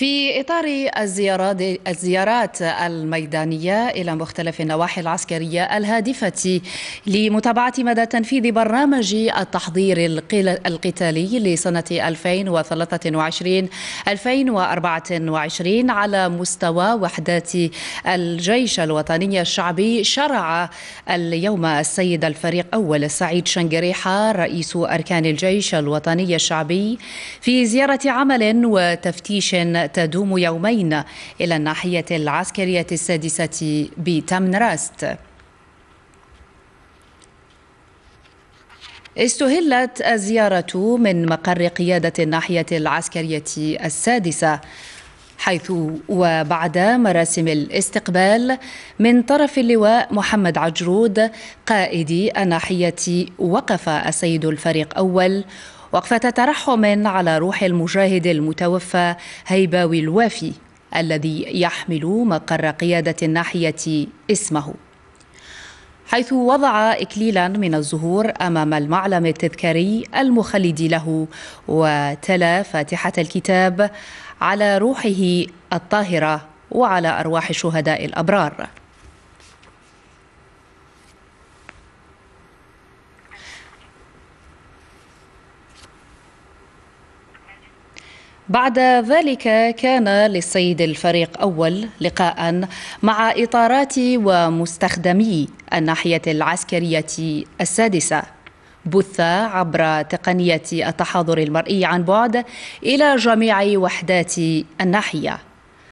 في إطار الزيارات, الزيارات الميدانية إلى مختلف النواحي العسكرية الهادفة لمتابعة مدى تنفيذ برنامج التحضير القتالي لسنة 2023-2024 على مستوى وحدات الجيش الوطني الشعبي شرع اليوم السيد الفريق أول سعيد شنقريحة رئيس أركان الجيش الوطني الشعبي في زيارة عمل وتفتيش تدوم يومين إلى الناحية العسكرية السادسة بتمنراست استهلت الزيارة من مقر قيادة الناحية العسكرية السادسة حيث وبعد مراسم الاستقبال من طرف اللواء محمد عجرود قائد الناحية وقف السيد الفريق أول وقفة ترحم على روح المجاهد المتوفى هيباوي الوافي الذي يحمل مقر قيادة الناحية اسمه حيث وضع إكليلا من الزهور أمام المعلم التذكاري المخلد له وتلا فاتحة الكتاب على روحه الطاهرة وعلى أرواح الشهداء الأبرار بعد ذلك كان للسيد الفريق أول لقاء مع إطارات ومستخدمي الناحية العسكرية السادسة بث عبر تقنية التحاضر المرئي عن بعد إلى جميع وحدات الناحية